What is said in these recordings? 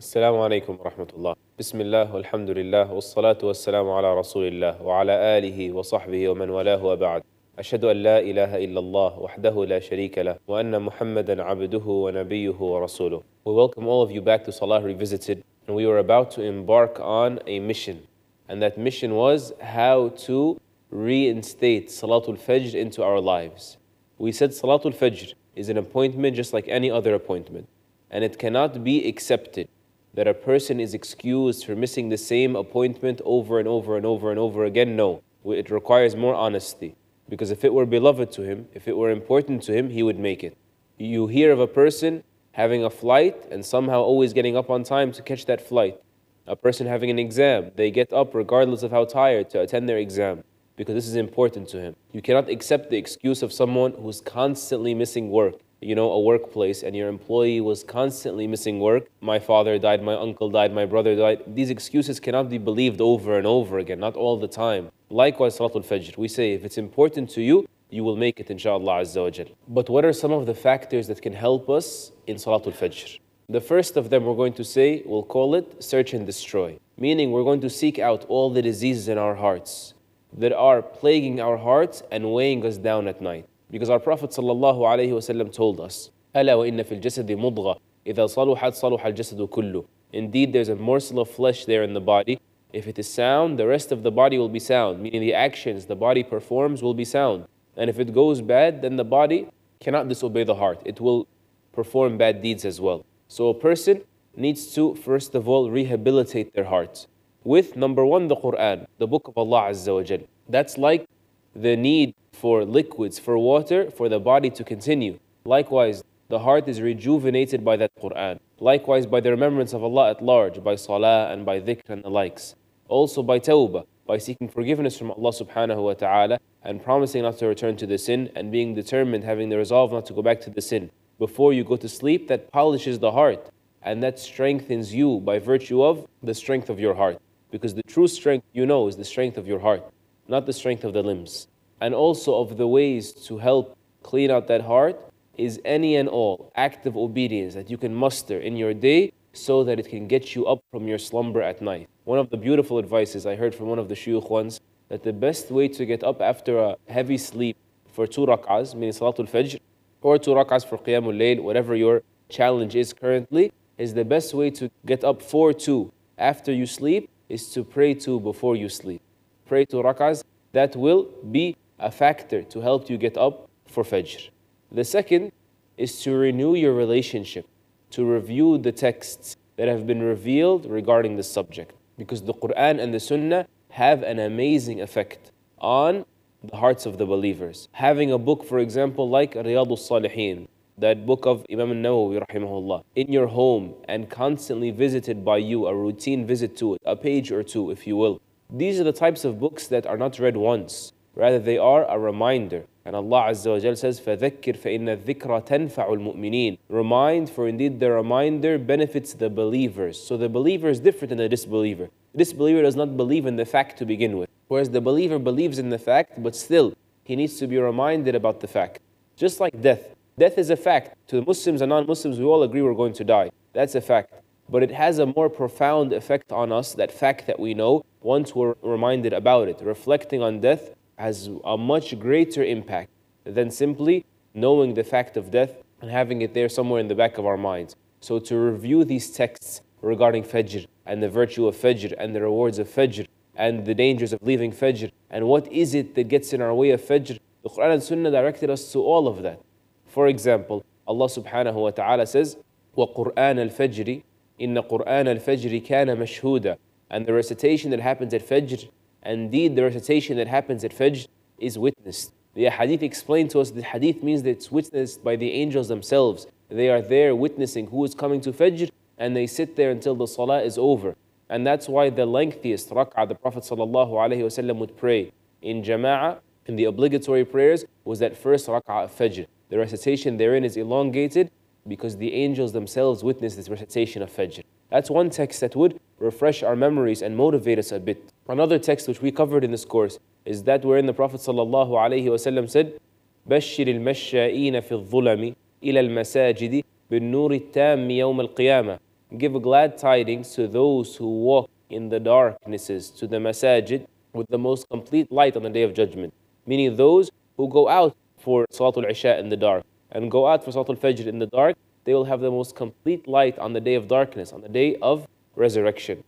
السلام عليكم ورحمة الله بسم الله والحمد لله والصلاة والسلام على رسول الله وعلى آله وصحبه ومن والاه وبعد أشهد أن لا إله إلا الله وحده لا شريك له وأن محمدا عبده ونبيه ورسوله We welcome all of you back to Salah Revisited and we were about to embark on a mission and that mission was how to reinstate Salatul Fajr into our lives. We said Salatul Fajr is an appointment just like any other appointment and it cannot be accepted that a person is excused for missing the same appointment over and over and over and over again? No. It requires more honesty. Because if it were beloved to him, if it were important to him, he would make it. You hear of a person having a flight and somehow always getting up on time to catch that flight. A person having an exam, they get up regardless of how tired to attend their exam because this is important to him. You cannot accept the excuse of someone who's constantly missing work you know, a workplace and your employee was constantly missing work. My father died, my uncle died, my brother died. These excuses cannot be believed over and over again, not all the time. Likewise, Salatul Fajr, we say if it's important to you, you will make it inshallah azza wa But what are some of the factors that can help us in Salatul Fajr? The first of them we're going to say, we'll call it search and destroy. Meaning we're going to seek out all the diseases in our hearts that are plaguing our hearts and weighing us down at night. Because our Prophet ﷺ told us, Indeed, there's a morsel of flesh there in the body. If it is sound, the rest of the body will be sound, meaning the actions the body performs will be sound. And if it goes bad, then the body cannot disobey the heart. It will perform bad deeds as well. So a person needs to, first of all, rehabilitate their heart with number one, the Quran, the book of Allah That's like the need for liquids, for water, for the body to continue. Likewise, the heart is rejuvenated by that Quran. Likewise, by the remembrance of Allah at large, by salah and by dhikr and the likes. Also by tawbah, by seeking forgiveness from Allah subhanahu wa ta'ala and promising not to return to the sin and being determined, having the resolve not to go back to the sin. Before you go to sleep, that polishes the heart and that strengthens you by virtue of the strength of your heart. Because the true strength you know is the strength of your heart not the strength of the limbs. And also of the ways to help clean out that heart is any and all active obedience that you can muster in your day so that it can get you up from your slumber at night. One of the beautiful advices I heard from one of the shuyukh ones that the best way to get up after a heavy sleep for two rak'ahs, meaning Salatul Fajr, or two rak'ahs for Qiyamul Layl, whatever your challenge is currently, is the best way to get up for two after you sleep is to pray two before you sleep pray two rak'ahs, that will be a factor to help you get up for Fajr. The second is to renew your relationship, to review the texts that have been revealed regarding this subject. Because the Quran and the Sunnah have an amazing effect on the hearts of the believers. Having a book, for example, like Riyadul Salihin, that book of Imam al-Nawawi rahimahullah, in your home and constantly visited by you, a routine visit to it, a page or two if you will, these are the types of books that are not read once. Rather, they are a reminder. And Allah Azza wa Jal says, فَذَكِّرْ فَإِنَّ الذِّكْرَ تَنْفَعُ الْمُؤْمِنِينَ Remind, for indeed the reminder benefits the believers. So the believer is different than the disbeliever. The disbeliever does not believe in the fact to begin with. Whereas the believer believes in the fact, but still, he needs to be reminded about the fact. Just like death. Death is a fact. To the Muslims and non-Muslims, we all agree we're going to die. That's a fact but it has a more profound effect on us, that fact that we know, once we're reminded about it. Reflecting on death has a much greater impact than simply knowing the fact of death and having it there somewhere in the back of our minds. So to review these texts regarding Fajr and the virtue of Fajr and the rewards of Fajr and the dangers of leaving Fajr and what is it that gets in our way of Fajr, the Quran and Sunnah directed us to all of that. For example, Allah subhanahu wa ta'ala says, وَقُرْآنَ الْفَجْرِ إن قرآن الفجر كان مشهودا and the recitation that happens at Fajr indeed the recitation that happens at Fajr is witnessed the hadith explained to us the hadith means that it's witnessed by the angels themselves they are there witnessing who is coming to Fajr and they sit there until the salah is over and that's why the lengthiest rak'ah the Prophet ﷺ would pray in jama'ah in the obligatory prayers was that first rak'ah of Fajr the recitation therein is elongated because the angels themselves witnessed this recitation of Fajr. That's one text that would refresh our memories and motivate us a bit. Another text which we covered in this course is that wherein the Prophet ﷺ said, بشر المشائين في الظلم إلى المساجد بالنور التام يوم القيامة Give glad tidings to those who walk in the darknesses to the masajid with the most complete light on the day of judgment. Meaning those who go out for Salatul Isha in the dark and go out for Salat al-Fajr in the dark, they will have the most complete light on the day of darkness, on the day of resurrection.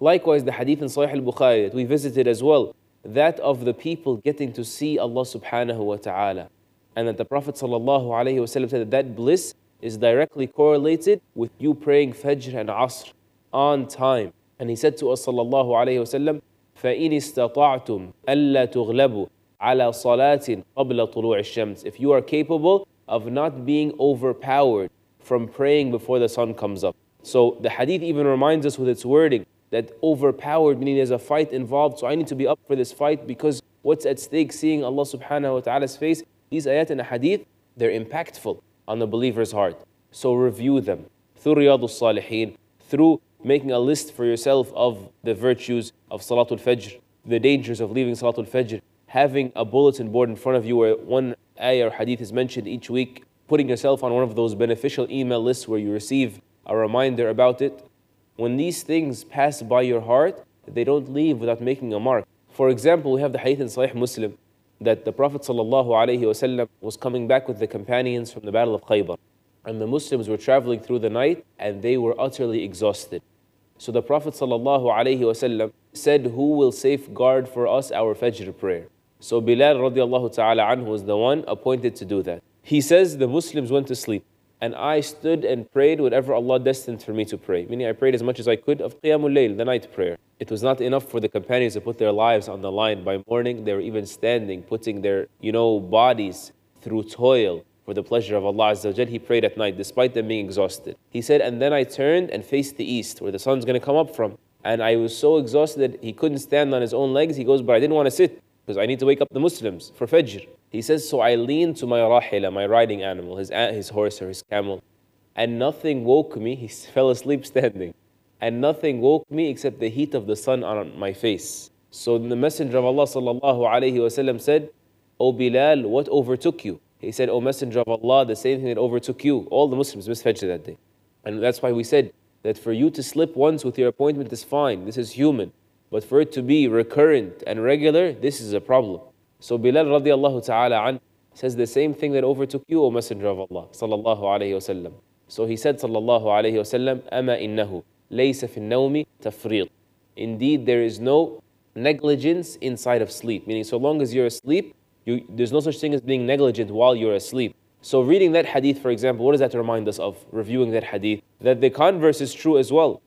Likewise, the hadith in Sahih al-Bukhari that we visited as well, that of the people getting to see Allah subhanahu wa ta'ala. And that the Prophet sallallahu alayhi wa said that that bliss is directly correlated with you praying Fajr and Asr on time. And he said to us sallallahu alayhi wa sallam, فَإِنِ اسْتَطَعْتُمْ أَلَّا تُغْلَبُوا عَلَى صَلَاةٍ قَبْلَ طُلُوعِ الشَّمْسِ If you are capable of not being overpowered from praying before the sun comes up. So the hadith even reminds us with its wording that overpowered, meaning there's a fight involved, so I need to be up for this fight because what's at stake, seeing Allah subhanahu wa ta'ala's face, these ayat and the hadith, they're impactful on the believer's heart. So review them through Salihin, through making a list for yourself of the virtues of Salatul Fajr, the dangers of leaving Salatul Fajr, having a bulletin board in front of you where one ayah or hadith is mentioned each week, putting yourself on one of those beneficial email lists where you receive a reminder about it. When these things pass by your heart, they don't leave without making a mark. For example, we have the hadith in Sahih Muslim that the Prophet ﷺ was coming back with the companions from the Battle of Khaybar. And the Muslims were traveling through the night and they were utterly exhausted. So the Prophet ﷺ said, Who will safeguard for us our Fajr prayer? So Bilal radiallahu ta'ala anhu was the one appointed to do that. He says the Muslims went to sleep and I stood and prayed whatever Allah destined for me to pray. Meaning I prayed as much as I could of Qiyamul Layl, the night prayer. It was not enough for the companions to put their lives on the line. By morning they were even standing, putting their, you know, bodies through toil for the pleasure of Allah Azza wa He prayed at night despite them being exhausted. He said, and then I turned and faced the east where the sun's going to come up from. And I was so exhausted that he couldn't stand on his own legs. He goes, but I didn't want to sit because I need to wake up the Muslims for Fajr. He says, So I leaned to my rahila, my riding animal, his, his horse or his camel, and nothing woke me. He fell asleep standing. And nothing woke me except the heat of the sun on my face. So the Messenger of Allah sallallahu alayhi wasallam said, O Bilal, what overtook you? He said, O Messenger of Allah, the same thing that overtook you. All the Muslims missed Fajr that day. And that's why we said that for you to slip once with your appointment is fine. This is human. But for it to be recurrent and regular, this is a problem. So Bilal radiallahu ta'ala an says the same thing that overtook you, O Messenger of Allah sallallahu alayhi wasallam. So he said sallallahu alayhi wasallam, أما إنه ليس في النوم تفريط. Indeed, there is no negligence inside of sleep. Meaning, so long as you're asleep, you, there's no such thing as being negligent while you're asleep. So reading that hadith, for example, what does that remind us of? Reviewing that hadith, that the converse is true as well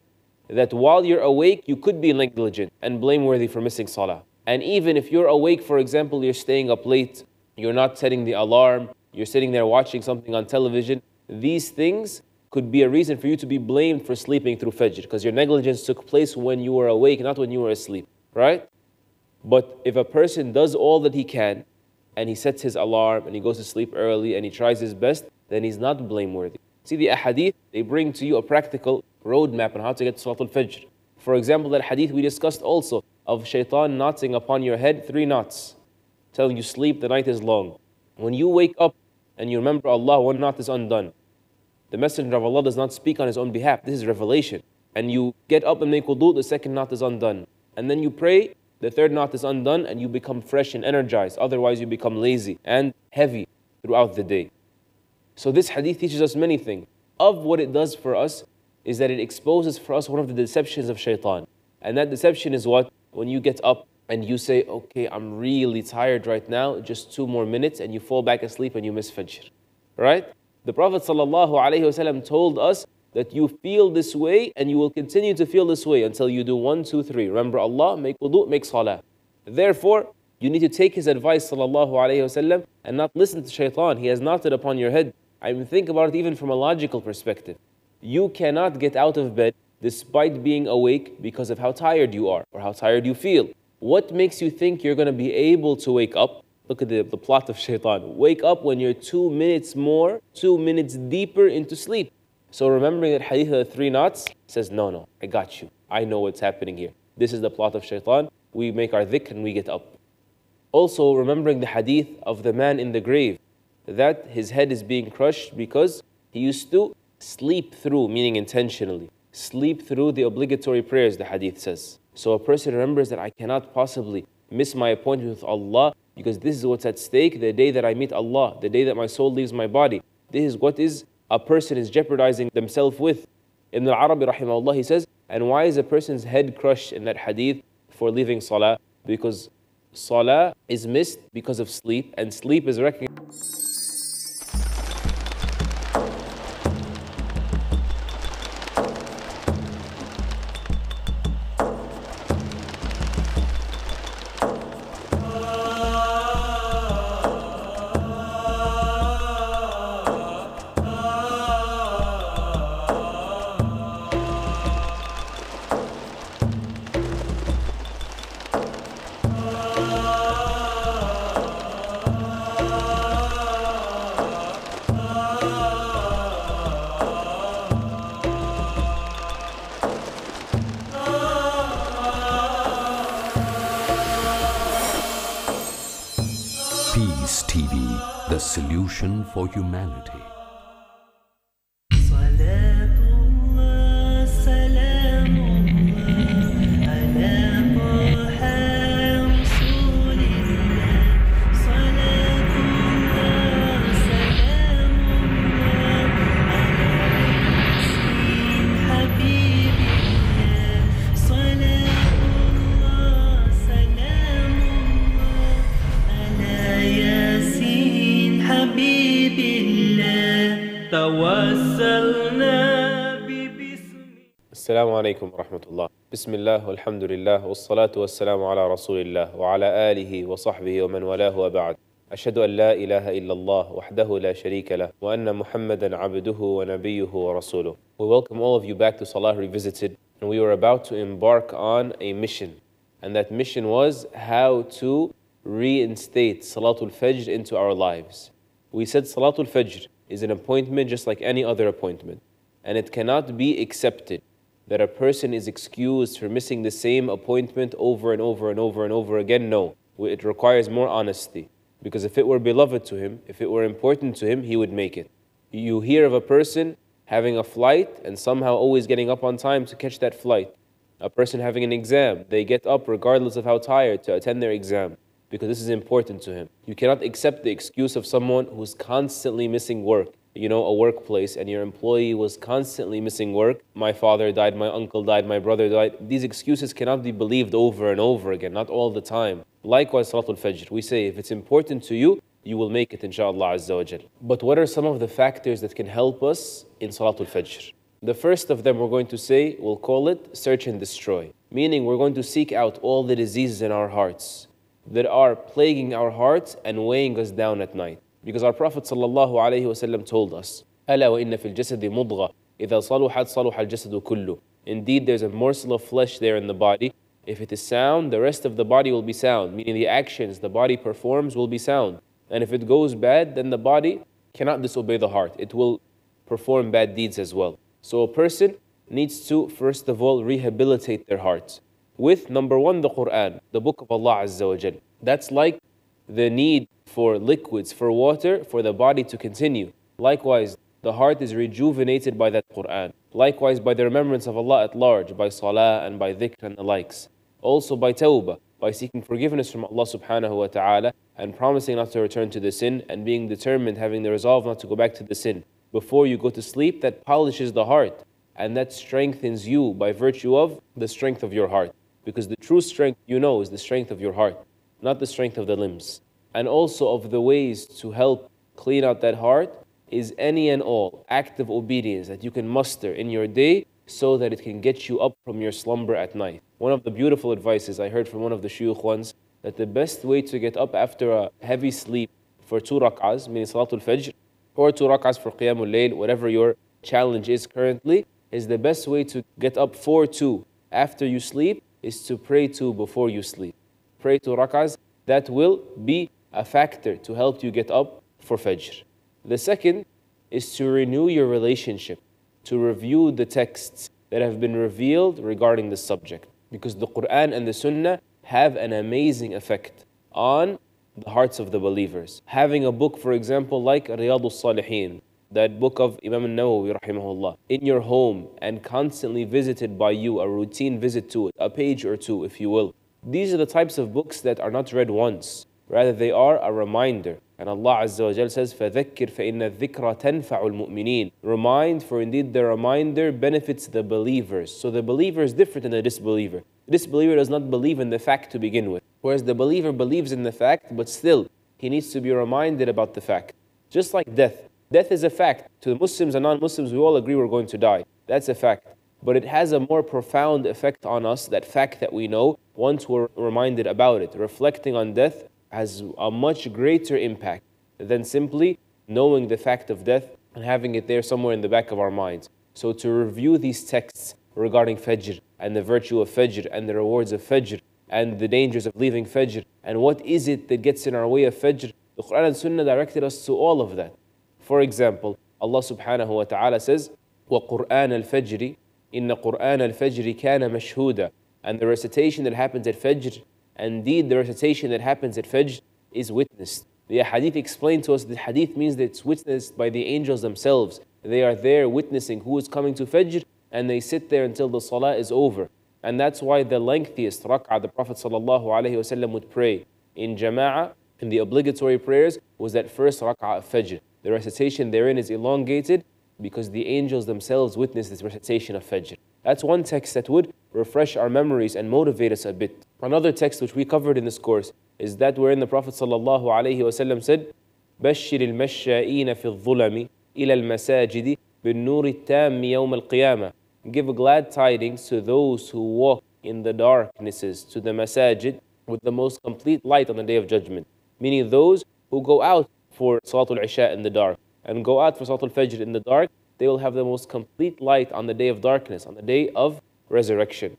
that while you're awake, you could be negligent and blameworthy for missing salah. And even if you're awake, for example, you're staying up late, you're not setting the alarm, you're sitting there watching something on television, these things could be a reason for you to be blamed for sleeping through Fajr because your negligence took place when you were awake, not when you were asleep, right? But if a person does all that he can and he sets his alarm and he goes to sleep early and he tries his best, then he's not blameworthy. See the ahadith, they bring to you a practical roadmap on how to get to Salat fajr For example, that hadith we discussed also of shaitan knotting upon your head three knots, telling you sleep, the night is long. When you wake up and you remember Allah, one knot is undone. The Messenger of Allah does not speak on his own behalf. This is revelation. And you get up and make wudu, the second knot is undone. And then you pray, the third knot is undone, and you become fresh and energized. Otherwise, you become lazy and heavy throughout the day. So this hadith teaches us many things. Of what it does for us is that it exposes for us one of the deceptions of shaitan. And that deception is what? When you get up and you say, okay, I'm really tired right now, just two more minutes, and you fall back asleep and you miss Fajr. Right? The Prophet ﷺ told us that you feel this way and you will continue to feel this way until you do one, two, three. Remember Allah, make wudu, make salah. Therefore, you need to take his advice ﷺ and not listen to shaitan. He has knocked it upon your head I mean, think about it even from a logical perspective. You cannot get out of bed despite being awake because of how tired you are or how tired you feel. What makes you think you're going to be able to wake up? Look at the, the plot of shaitan. Wake up when you're two minutes more, two minutes deeper into sleep. So remembering that hadith of the three knots says, no, no, I got you. I know what's happening here. This is the plot of shaitan. We make our dhikr and we get up. Also remembering the hadith of the man in the grave that his head is being crushed because he used to sleep through, meaning intentionally, sleep through the obligatory prayers, the hadith says. So a person remembers that I cannot possibly miss my appointment with Allah because this is what's at stake the day that I meet Allah, the day that my soul leaves my body. This is what is a person is jeopardizing themselves with. Ibn the arabi rahimahullah, he says, and why is a person's head crushed in that hadith for leaving salah? Because salah is missed because of sleep and sleep is recognized. for humanity. السلام عليكم ورحمة الله بسم الله والحمد لله والصلاة والسلام على رسول الله وعلى آله وصحبه ومن والاه وبعد أشهد أن لا إله إلا الله وحده لا شريك له وأن محمدا عبده ونبيه ورسوله We welcome all of you back to Salah Revisited and we were about to embark on a mission and that mission was how to reinstate Salatul Fajr into our lives. We said Salatul Fajr is an appointment just like any other appointment and it cannot be accepted that a person is excused for missing the same appointment over and over and over and over again? No. It requires more honesty. Because if it were beloved to him, if it were important to him, he would make it. You hear of a person having a flight and somehow always getting up on time to catch that flight. A person having an exam, they get up regardless of how tired to attend their exam because this is important to him. You cannot accept the excuse of someone who's constantly missing work you know, a workplace and your employee was constantly missing work, my father died, my uncle died, my brother died, these excuses cannot be believed over and over again, not all the time. Likewise, Salatul Fajr, we say if it's important to you, you will make it inshallah azza wa jal. But what are some of the factors that can help us in Salatul Fajr? The first of them we're going to say, we'll call it search and destroy. Meaning we're going to seek out all the diseases in our hearts that are plaguing our hearts and weighing us down at night. Because our Prophet ﷺ told us, Indeed, there's a morsel of flesh there in the body. If it is sound, the rest of the body will be sound, meaning the actions the body performs will be sound. And if it goes bad, then the body cannot disobey the heart. It will perform bad deeds as well. So a person needs to, first of all, rehabilitate their hearts with number one, the Quran, the book of Allah That's like the need for liquids, for water, for the body to continue. Likewise, the heart is rejuvenated by that Quran. Likewise, by the remembrance of Allah at large, by salah and by dhikr and the likes. Also by tawbah, by seeking forgiveness from Allah subhanahu wa ta'ala and promising not to return to the sin and being determined, having the resolve not to go back to the sin. Before you go to sleep, that polishes the heart and that strengthens you by virtue of the strength of your heart. Because the true strength you know is the strength of your heart not the strength of the limbs. And also of the ways to help clean out that heart is any and all active obedience that you can muster in your day so that it can get you up from your slumber at night. One of the beautiful advices I heard from one of the shuyukh once that the best way to get up after a heavy sleep for two rak'ahs, meaning Salatul Fajr, or two rak'ahs for Qiyamul Layl, whatever your challenge is currently, is the best way to get up for two after you sleep is to pray two before you sleep pray two rak'ahs, that will be a factor to help you get up for Fajr. The second is to renew your relationship, to review the texts that have been revealed regarding this subject. Because the Quran and the Sunnah have an amazing effect on the hearts of the believers. Having a book, for example, like Riyadul Salihin, that book of Imam al-Nawawi rahimahullah, in your home and constantly visited by you, a routine visit to it, a page or two, if you will, these are the types of books that are not read once. Rather, they are a reminder. And Allah Azza wa Jal says, فَذَكِّرْ فَإِنَّ الذِّكْرَ تَنْفَعُ الْمُؤْمِنِينَ Remind, for indeed the reminder benefits the believers. So the believer is different than the disbeliever. The disbeliever does not believe in the fact to begin with. Whereas the believer believes in the fact, but still, he needs to be reminded about the fact. Just like death. Death is a fact. To the Muslims and non-Muslims, we all agree we're going to die. That's a fact but it has a more profound effect on us, that fact that we know, once we're reminded about it. Reflecting on death has a much greater impact than simply knowing the fact of death and having it there somewhere in the back of our minds. So, to review these texts regarding Fajr and the virtue of Fajr and the rewards of Fajr and the dangers of leaving Fajr and what is it that gets in our way of Fajr, the Quran and Sunnah directed us to all of that. For example, Allah subhanahu wa ta'ala says, وَقُرْآنَ الْفَجْرِ إن قرآن الفجر كان مشهودا and the recitation that happens at Fajr indeed the recitation that happens at Fajr is witnessed the hadith explained to us that hadith means that it's witnessed by the angels themselves they are there witnessing who is coming to Fajr and they sit there until the salah is over and that's why the lengthiest rak'ah the Prophet ﷺ would pray in jama'ah in the obligatory prayers was that first rak'ah of Fajr the recitation therein is elongated because the angels themselves witnessed this recitation of Fajr. That's one text that would refresh our memories and motivate us a bit. Another text which we covered in this course is that wherein the Prophet ﷺ said, بشر المشائين في الظلم إلى المساجد بالنور التام يوم القيامة Give glad tidings to those who walk in the darknesses to the masajid with the most complete light on the day of judgment. Meaning those who go out for Salatul Isha in the dark and go out for Salatul Fajr in the dark, they will have the most complete light on the day of darkness, on the day of resurrection.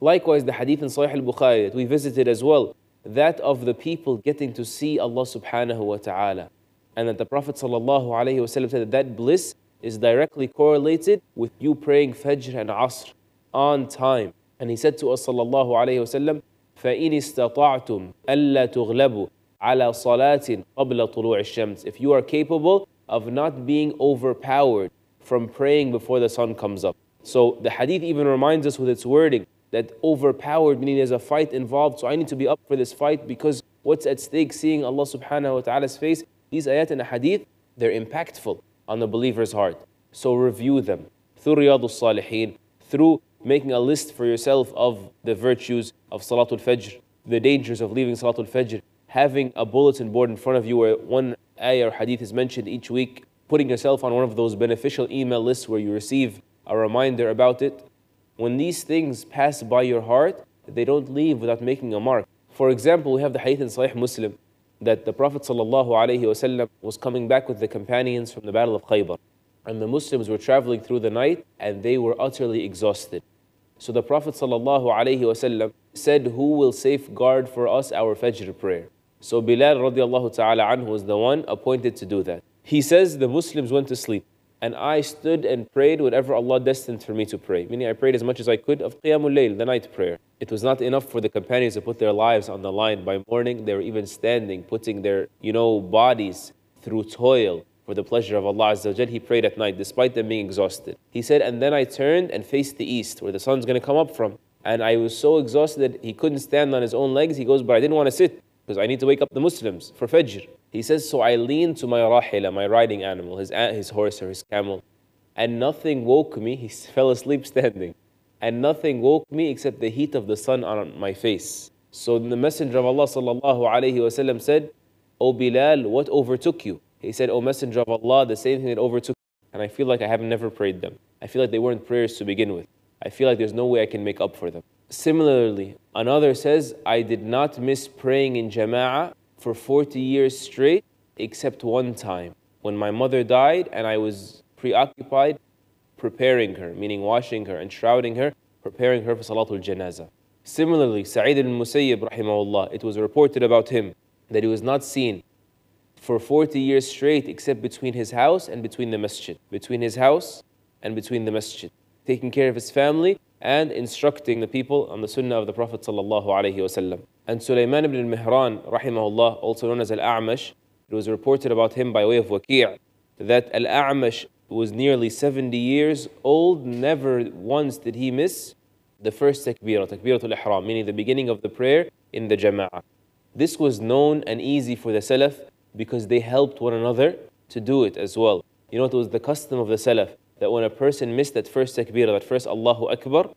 Likewise, the hadith in Sahih al Bukhari that we visited as well, that of the people getting to see Allah subhanahu wa ta'ala. And that the Prophet sallallahu said that that bliss is directly correlated with you praying Fajr and Asr on time. And he said to us sallallahu alayhi wasallam, فَإِنِ اسْتَطَعْتُمْ أَلَّا تُغْلَبُوا عَلَى صَلَاةٍ قَبْلَ طُلُوعِ الشَّمْسِ If you are capable of not being overpowered from praying before the sun comes up. So the hadith even reminds us with its wording that overpowered, meaning there's a fight involved, so I need to be up for this fight because what's at stake, seeing Allah subhanahu wa ta'ala's face, these ayat and the hadith, they're impactful on the believer's heart. So review them through Salihin, through making a list for yourself of the virtues of Salatul Fajr, the dangers of leaving Salatul Fajr, having a bulletin board in front of you where one ayah or hadith is mentioned each week, putting yourself on one of those beneficial email lists where you receive a reminder about it. When these things pass by your heart, they don't leave without making a mark. For example, we have the hadith in Sahih Muslim that the Prophet ﷺ was coming back with the companions from the Battle of Khaybar. And the Muslims were traveling through the night and they were utterly exhausted. So the Prophet ﷺ said, Who will safeguard for us our Fajr prayer? So Bilal radiallahu ta'ala anhu was the one appointed to do that. He says the Muslims went to sleep and I stood and prayed whatever Allah destined for me to pray. Meaning I prayed as much as I could of Qiyamul Layl, the night prayer. It was not enough for the companions to put their lives on the line. By morning they were even standing, putting their, you know, bodies through toil for the pleasure of Allah Azza wa He prayed at night despite them being exhausted. He said, and then I turned and faced the east where the sun's going to come up from. And I was so exhausted that he couldn't stand on his own legs. He goes, but I didn't want to sit because I need to wake up the Muslims for Fajr. He says, So I leaned to my rahila, my riding animal, his, his horse or his camel, and nothing woke me. He fell asleep standing. And nothing woke me except the heat of the sun on my face. So the Messenger of Allah sallallahu alayhi wasallam said, O Bilal, what overtook you? He said, O Messenger of Allah, the same thing that overtook you. And I feel like I have never prayed them. I feel like they weren't prayers to begin with. I feel like there's no way I can make up for them. Similarly, another says, I did not miss praying in Jama'ah for 40 years straight except one time when my mother died and I was preoccupied preparing her, meaning washing her and shrouding her, preparing her for Salatul Janazah. Similarly, Sa'id al Musayyib, it was reported about him that he was not seen for 40 years straight except between his house and between the masjid. Between his house and between the masjid. Taking care of his family and instructing the people on the sunnah of the Prophet And Sulaiman ibn Mihran, rahimahullah, also known as Al-A'mash, it was reported about him by way of Waqi' that Al-A'mash was nearly 70 years old, never once did he miss the first takbirah, takbiratul ihram, meaning the beginning of the prayer in the jama'ah. This was known and easy for the Salaf because they helped one another to do it as well. You know, it was the custom of the Salaf that when a person missed that first takbir, that first Allahu Akbar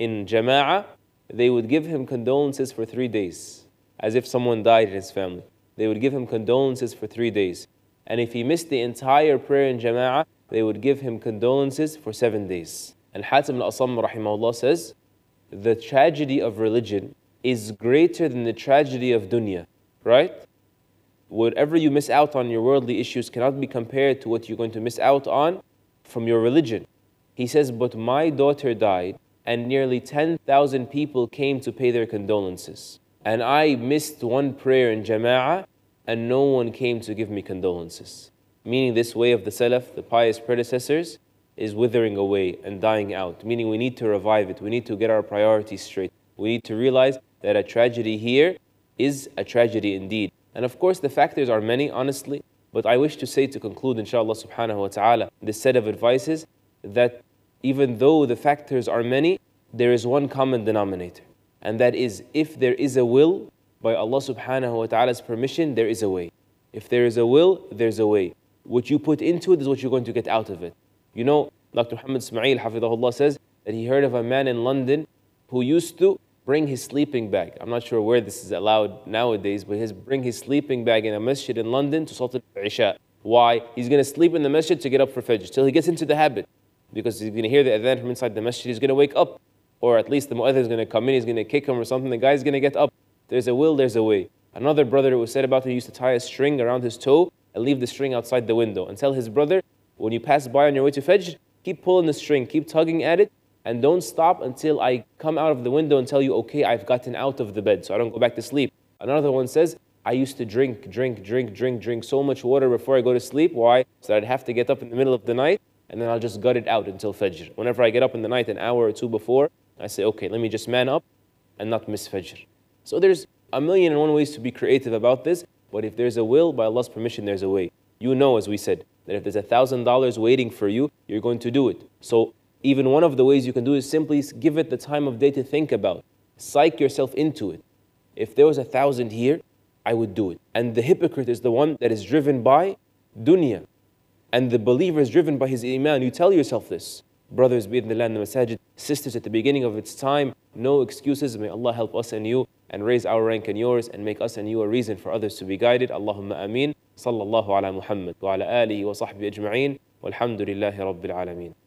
in jama'ah, they would give him condolences for three days, as if someone died in his family. They would give him condolences for three days. And if he missed the entire prayer in jama'ah, they would give him condolences for seven days. And Hatim al-Asam rahimahullah says, the tragedy of religion is greater than the tragedy of dunya, right? Whatever you miss out on your worldly issues cannot be compared to what you're going to miss out on from your religion. He says, But my daughter died, and nearly 10,000 people came to pay their condolences. And I missed one prayer in Jama'ah, and no one came to give me condolences. Meaning, this way of the Salaf, the pious predecessors, is withering away and dying out. Meaning, we need to revive it, we need to get our priorities straight. We need to realize that a tragedy here is a tragedy indeed. And of course, the factors are many, honestly. But I wish to say to conclude, inshallah subhanahu wa ta'ala, this set of advices that even though the factors are many, there is one common denominator. And that is if there is a will, by Allah subhanahu wa ta'ala's permission, there is a way. If there is a will, there's a way. What you put into it is what you're going to get out of it. You know, Dr. Muhammad Ismail Hafidahullah says that he heard of a man in London who used to bring his sleeping bag. I'm not sure where this is allowed nowadays, but he's bring his sleeping bag in a masjid in London to Sultan al-Isha. Why? He's going to sleep in the masjid to get up for Fajr, till he gets into the habit. Because he's going to hear the adhan from inside the masjid, he's going to wake up. Or at least the mu'adhin is going to come in, he's going to kick him or something, the guy's going to get up. There's a will, there's a way. Another brother was said about he used to tie a string around his toe and leave the string outside the window and tell his brother, when you pass by on your way to Fajr, keep pulling the string, keep tugging at it and don't stop until I come out of the window and tell you, okay, I've gotten out of the bed, so I don't go back to sleep. Another one says, I used to drink, drink, drink, drink, drink so much water before I go to sleep. Why? So I'd have to get up in the middle of the night and then I'll just gut it out until Fajr. Whenever I get up in the night, an hour or two before, I say, okay, let me just man up and not miss Fajr. So there's a million and one ways to be creative about this, but if there's a will, by Allah's permission, there's a way. You know, as we said, that if there's a thousand dollars waiting for you, you're going to do it. So even one of the ways you can do is simply give it the time of day to think about. Psych yourself into it. If there was a thousand here, I would do it. And the hypocrite is the one that is driven by dunya. And the believer is driven by his iman. You tell yourself this. Brothers, be in the land of masajid. Sisters, at the beginning of its time, no excuses. May Allah help us and you and raise our rank and yours and make us and you a reason for others to be guided. Allahumma ameen. Sallallahu ala Muhammad wa ala alihi wa sahbihi ajma'een. Walhamdulillahi rabbil alameen.